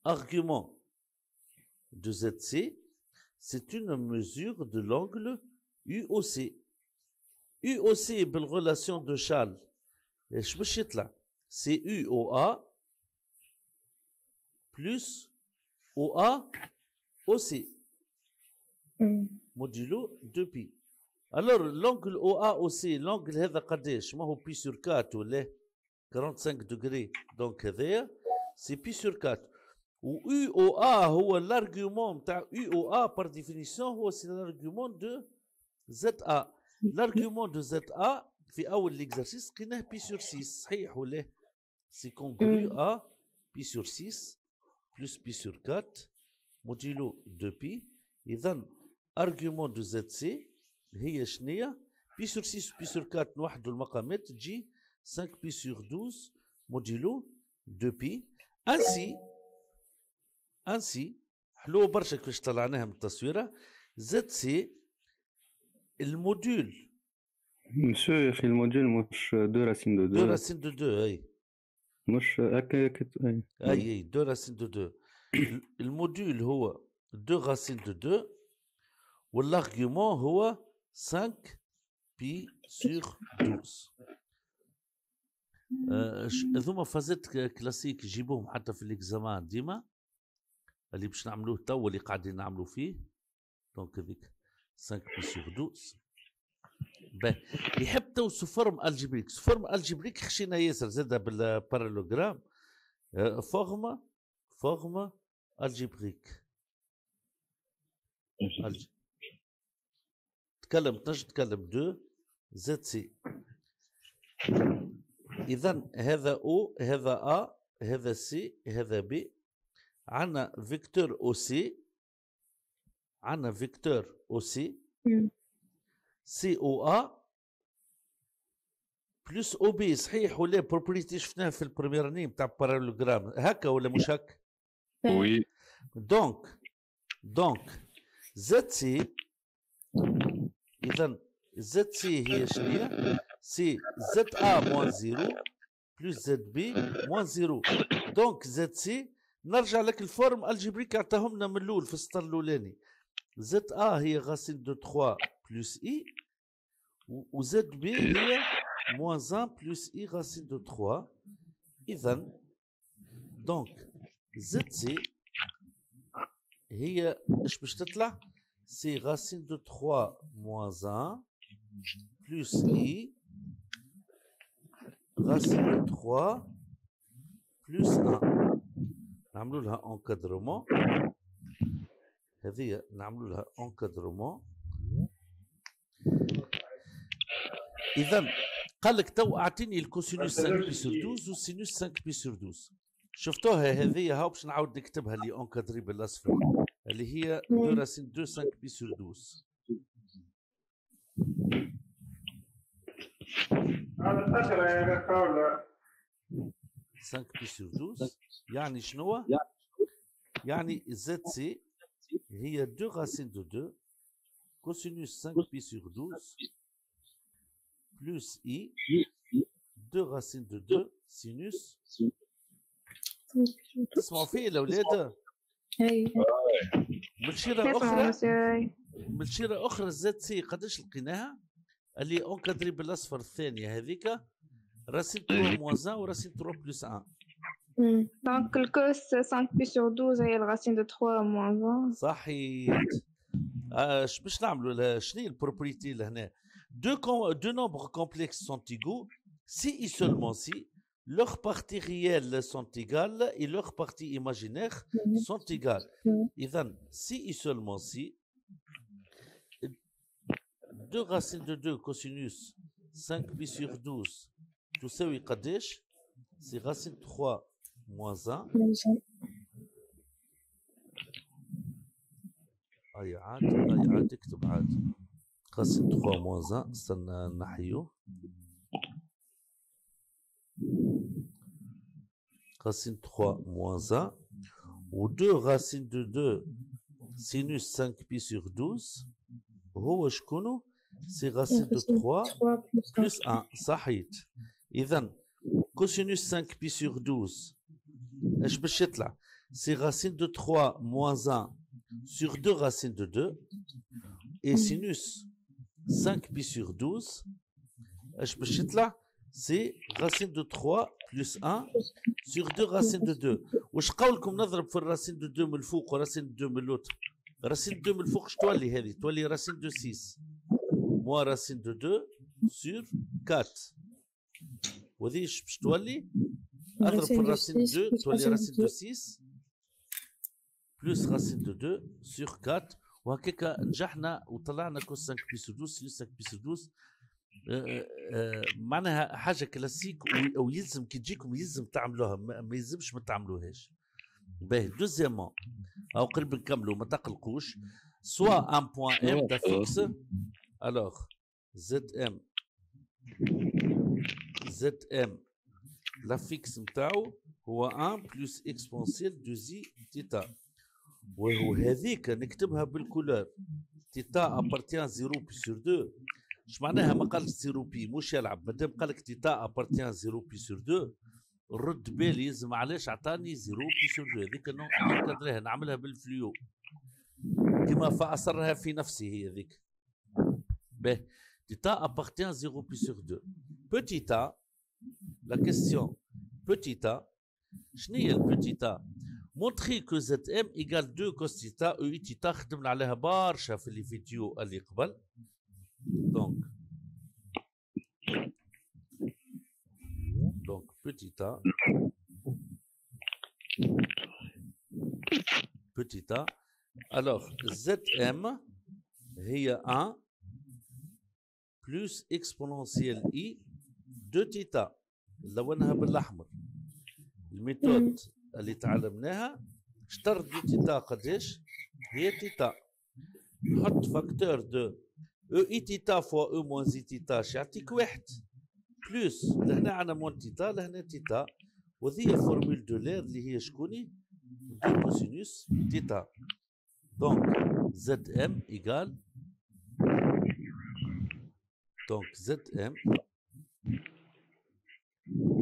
Argument de ZC, c'est une mesure de l'angle UOC. UOC, la relation de Charles. C'est UOA plus OA OC. Mm. Modulo 2π. Alors, l'angle OA OC, l'angle هذا قداش؟ ما هو π sur 4 45 degrés. Donc, c'est π sur 4. Ou ا ou l'argument, هو par définition, c'est l'argument de ZA. L'argument de ZA, في اول ليكزارسيس لقيناه بي سور 6 صحيح ولا سي كونكلو ا بي سور 6 بلس بي سور 4 موديلو 2 بي اذا ارغيومون دو زد سي هي شنية بي سور 6 بي سور 4 نوحدو المقامات تجي 5 بي سور 12 موديلو 2 بي انسي انسي حلو برشا كيفاش طلعناها من التصويره زد سي الموديول مش يا اخي الموديول مش دو راسين دو دو دو راسين دو دو اي مش هكا اي اي دو راسين دو دو الموديول هو دو راسين دو دو والارغيومون هو 5 بي سور 12 هذوما فازات كلاسيك جيبوهم حتى في الاكزامان ديما اللي باش نعملوه توا اللي قاعدين نعملوا فيه دونك هذيك 5 بي سور 12 باهي يحب توصف فورم الجبريك فورم الجبريك خشينا ياسر زاد بالبارالوغرام آه، فورم فورم الجبريك الج... تكلم تنجم تكلم دو زد سي اذا هذا او هذا ا هذا سي هذا بي عندنا فيكتور او سي عندنا فيكتور او سي سي او ا بلس او بي صحيح ولا بروبريتي شفناها في البريمير نيم تاع بارالوجرام هكا ولا مش هكا؟ وي دونك دونك زد سي اذا زد سي هي شنو سي زد ا موان زيرو بلس زد بي موان زيرو دونك زد سي نرجع لك الفورم الجبريك لنا من الاول في السطر الاولاني زد ا آه هي غاسين دو 3 بلس اي وزد بي هي موانز ان بلس اي غاسين دو 3 اذا دونك زد سي هي اش باش تطلع سي غاسين دو 3 موانز ان بلس اي غاسين دو 3 بلس 1 نعملوا لها انكادرومون هذه نعملوا لها انكادرومون اذا قال لك تو اعطيني الكوسينوس 5 بي سور 12 والسينوس 5 بي سور 12 شفتوها هذه ها باش نعاود نكتبها اللي انكادري بالاصفر اللي هي دو راسين دو 5 بي سور 12 هذا 10 يا سانكتوس 12 يعني شنو؟ يعني الزيت سي هي دو راسين دو دو كوسينوس 5 بي سور 12 بلس اي دو راسين دو دو سينوس تسمعوا فيه الاولاد؟ اي من شيرة أخرى من شيرة أخرى الزيت سي قداش لقيناها؟ اللي اونكادري بالاصفر الثانية هذيك Racine 3 euh, moins 1 ou racine 3 plus 1 hmm. Donc le cos 5pi sur 12 la racine de 3 moins 1 euh, Je اش باش Je je هي le لهنا Deux, Deux nombres complexes sont égaux. Si et seulement si, leurs parties réelles sont égales et leurs parties imaginaires hmm. sont égales. Hmm. Et si et seulement si, deux racines de 2 cosinus 5 pi sur 12 tu sais, oui, Kaddish, c'est racine 3 moins 1. Ayat, Ayat, Racine 3 moins 1, c'est un nahio. Racine 3 moins 1. Ou 2 racine de 2, sinus 5 pi sur 12. Ou, c'est racine de 3 plus 1. Sahit. Et then, cosinus 5pi sur 12, je c'est racine de 3 moins 1 sur 2 racine de 2. Et sinus 5pi sur 12, je c'est racine de 3 plus 1 sur 2 racine de 2. Je vous comme que nous racine de 2 mais le haut et racine de 2 sur l'autre. Racine de 2 sur le haut, je l'ai racine de 6 moins racine de 2 sur 4. وذيش باش تولي اضرب في الراسين دو تولي راسين دو 6 بلوس راسين دو 2 سور 4 وهكاك نجحنا وطلعنا كوس 5 بيس سور 12 سيوس 5 بيس سور 12 معناها حاجه كلاسيك ويلزم كي تجيكم يلزم تعملوها ما يلزمش ما تعملوهاش باهي دوزيامون او قرب نكملوا ما تقلقوش سوا ان بوان ام تاع الوغ زد ام زد ام لافيكس نتاعو هو 1 بلس اكسبونسيل دو زي تيتا وهو هذيك نكتبها بالكولور تيتا ابارتيان زيرو بي سور دو اش معناها ما قالش زيرو بي مش يلعب مادام قال لك تيتا ابارتيان زيرو بي سور دو رد بالي لازم علاش عطاني زيرو بي سور دو هذيك نعملها بالفليو كما فاصرها في نفسي هي هذيك به تيتا ابارتيان زيرو بي سور دو بوتي تا la question petit a, chenille petit a, montrer que ZM égale 2 cos theta, i theta, خدمنا عليها برشا في الفيديو اللي قبل. Donc, donc petit a, petit a, alors ZM est 1 plus exponentielle i de theta. لونها بالاحمر الميثود اللي تعلمناها شطر دي تيتا قداش هي تيتا نحط فاكتور دو او اي تيتا فوا او موان زي تيتا يعطيك واحد بلوس لهنا عندنا مون تيتا لهنا تيتا وذي فورمول لير اللي هي شكوني دو كوسينوس تيتا دونك زد ام ايجال دونك زد ام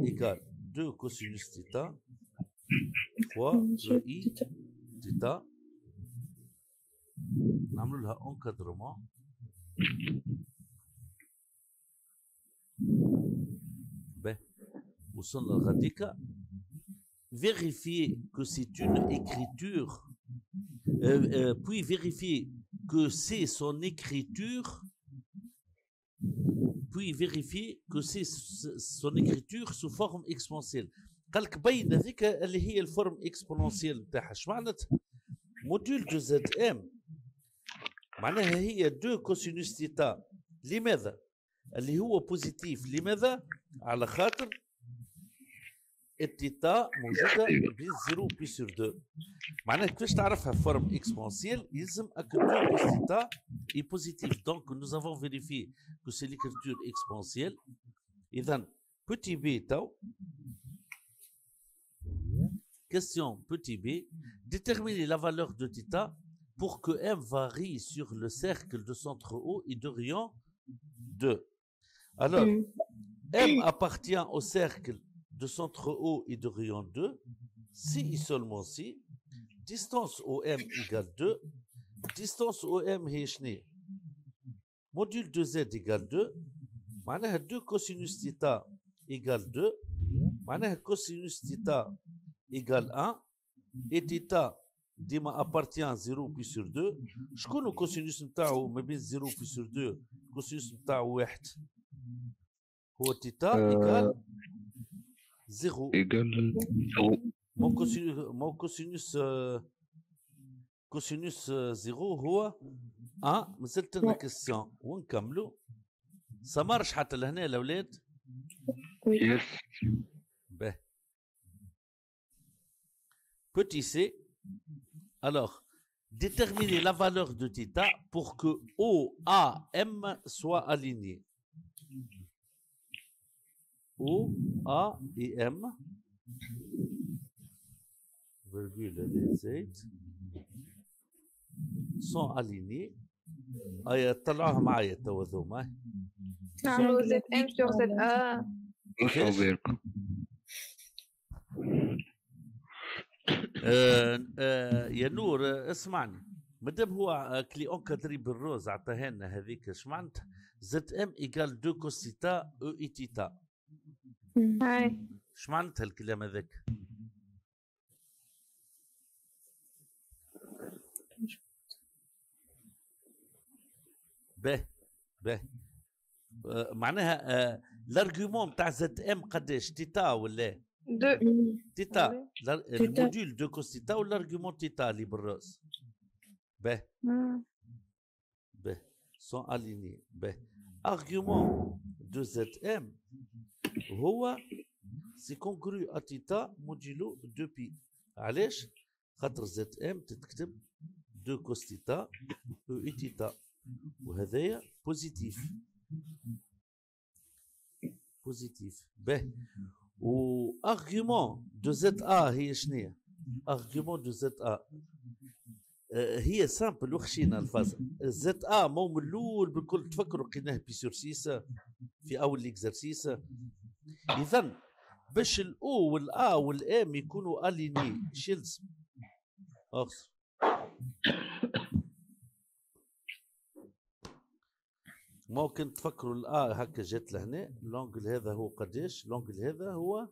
égale 2 cosinus θ 3 le i θ. nous لها encadrement ben, dans le radical vérifier que c'est une écriture, euh, euh, puis vérifier que c'est son écriture puis vérifier que c'est son écriture sous forme exponentielle قال لك بين هذيك اللي هي الفورم اكسبونونسيال نتاعها اش معناتها موديل دو زد ام معناها هي دو كوسينوس تيتا لماذا اللي هو بوزيتيف لماذا على خاطر et ditta mon j'ai 0 sur 2 maintenant que c'est à la forme exponentielle il est un Theta ditta est positif donc nous avons vérifié que c'est l'écriture exponentielle et dans petit b question petit b déterminez la valeur de Theta pour que m varie sur le cercle de centre haut et de rayon 2 alors m appartient au cercle de centre O et de rayon 2, si et seulement si, distance OM égale 2, distance OM est Module de Z égale 2, manège 2 cosinus theta égale 2, manège cosinus theta égale 1, et theta appartient à 0 puis sur 2 connais cosinus theta ou même 0 puis sur 2 cosinus ou ou هو theta euh, égal 0 égale 0. Mon cosinus, mon cosinus, euh, cosinus 0 1 اه مازلت لنا question Ça marche, شحت لهنا يا الاولاد؟ يس باهي Petit c, alors déterminer la valeur de θ pour que O, A, M soient alignés. O A ام M, virgule زيت سون أليني أي طلعوها معايا توا ذوما نعملوا زد ام سور زد ا يا نور اسمعني مادام هو كلي كادري بالروز عطاها لنا هذيك اش معناتها زد ام ايكال دو كوسيتا او اي تيتا هاي شو معناتها الكلام هذاك؟ به به آه، معناها الارغيومون تاع زد ام قداش تيتا ولا دو تيتا الموديل دو كوس تيتا ولا الارغيومون تيتا اللي بالراس به به سون اليني به ارغيومون دو زد ام هو سي كونكرو اتيتا موديلو دو بي علاش خاطر زد ام تتكتب دو كوستيتا او اتيتا وهذايا بوزيتيف بوزيتيف به و ارغيومون دو زد ا هي شنيا ارغيومون دو زد ا آه، هي سامبل وخشينا الفاز زد ا مو من الاول بالكل تفكروا لقيناه بي سور في اول اكزرسيس اذا باش الاو والا والام يكونوا اليني ايش يلزم؟ ممكن تفكروا الا هكا جات لهنا لونجل هذا هو قداش لونجل هذا هو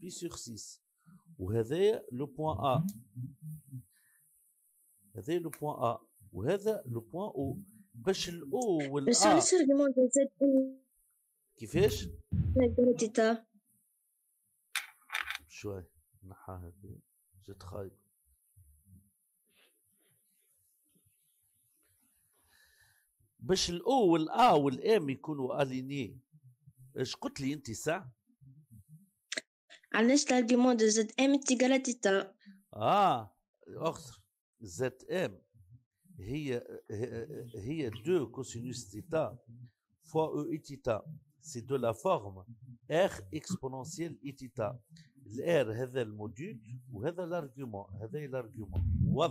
بي سيغ 6 وهذايا لو بوان ا هذايا لو بوان ا وهذا لو بوان او باش الاو والا كيفاش؟ شوي نحاها جات خايب باش الاو والا والام يكونوا اليني اش قلت لي انت ساعه علاش لارغيمون دو زد ام تيغالا تيتا اه أختر زد ام هي هي, هي دو كوسينوس تيتا فوا او e اي تيتا c'est de la forme R exponentielle i theta. L'R, est le module, ou c'est l'argument. C'est l'argument. Moi,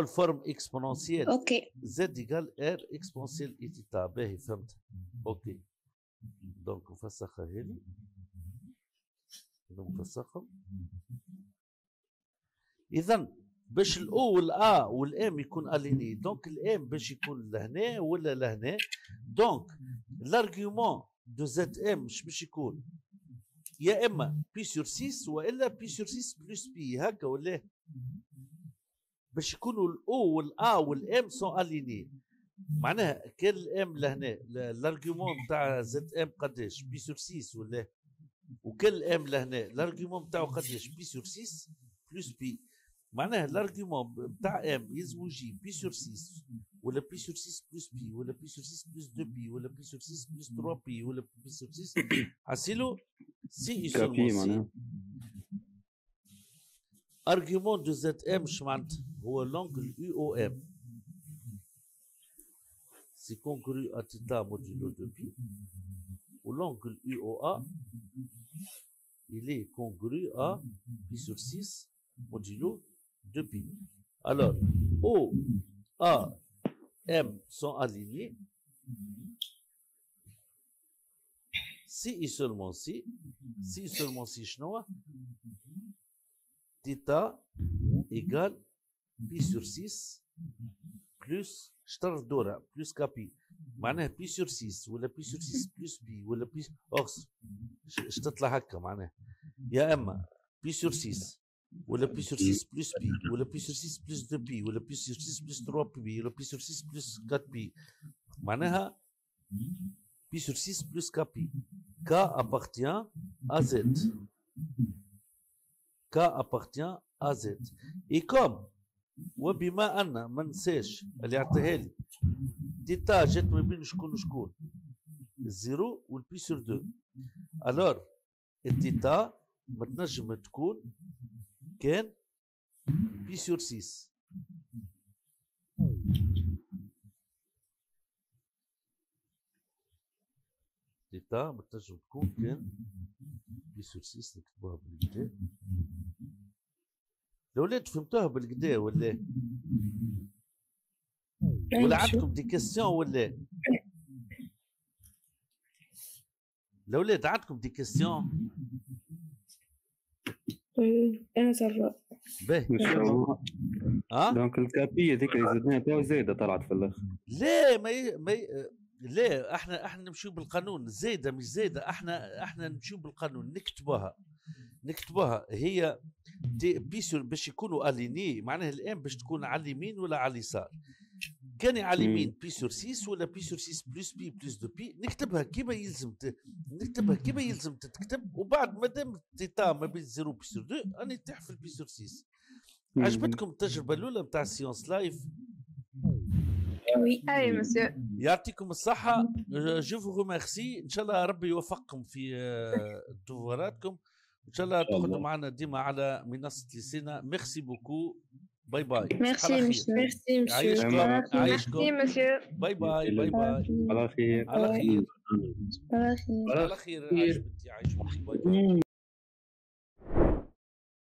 la forme exponentielle, ok. Z égale R exponentielle i theta. il fait Ok. Donc, on fait ça, donc On va ça, Heli. باش الاو والا والام يكون اليني دونك الام باش يكون لهنا ولا لهنا دونك لارغيومون دو زد ام مش باش يكون يا اما بي سور 6 والا بي سور 6 بلس بي هكا ولا باش يكونوا الاو والا والام سون اليني معناها كان الام لهنا لارغيومون تاع زد ام قداش بي سور 6 ولا وكان الام لهنا لارغيومون تاعو قداش بي سور 6 بلس بي Maintenant, l'argument ta m, est se pi sur 6, ou le pi sur 6 plus pi, ou le pi sur 6 plus 2pi, ou le pi sur 6 plus 3pi, ou le ah, pi sur 6. Ah, si, il se bouge. Argument de Zm, Schmart, ou l'angle UOM, c'est congru à theta modulo 2pi, ou l'angle UOA, il est congru à pi sur 6 modulo depuis. Alors, O, A, M sont alignés. Si et seulement si, si seulement si chinois, θ égale pi sur 6 plus stardora dora plus kapi. Maintenant, Pi sur 6 ولا Pi sur 6 sur 6 ولا plus اخس اش تطلع هكا y يا اما Pi sur 6 ولا بي سور 6 بلس بي ولا بي سور 6 بلس 2 بي ولا بي سور 6 بلس 3 بي ولا بي سور 6 بلس 4 بي معناها بي سور 6 بلس كا بي كا ابارتيان ا زد كا ابارتيان ا زد اي كوم وبما ان ما ننساش اللي عطيها لي ديتا جات ما بين شكون وشكون الزيرو والبي سور 2 الور الديتا ما تنجم تكون كان بي سور 6 ديتا بالترجم تكون كان بي سور 6 نكتبوها بالكدا الأولاد فهمتوها بالكدا ولا يعني ولا عندكم دي كيستيون ولا الأولاد عندكم دي كيستيون طيب، انا سراء به ما شاء الله ها دونك الكابيه ذيك اللي آه. زدناها تو زايده طلعت في الاخر لا ما ي... ما ي... لا احنا احنا نمشيو بالقانون زايده مش زايده احنا احنا نمشيو بالقانون نكتبوها نكتبوها هي بيسون باش يكونوا اليني معناها الان باش تكون على اليمين ولا على اليسار كان على اليمين بي سور 6 ولا بي سور 6 بلس بي بلس دو بي نكتبها كيما يلزم ت... نكتبها كيما يلزم تتكتب وبعد ما دام تيتا ما بين 0 بي سور 2 راني تحت في البي سور 6 عجبتكم التجربه الاولى نتاع سيونس لايف وي اي مسيو يعطيكم الصحه جو فو ريميرسي ان شاء الله ربي يوفقكم في دوراتكم آه، ان شاء الله تقعدوا معنا ديما على منصه لسينا ميرسي بوكو Bye bye. Merci, monsieur. Merci, monsieur. Bye bye, bye bye.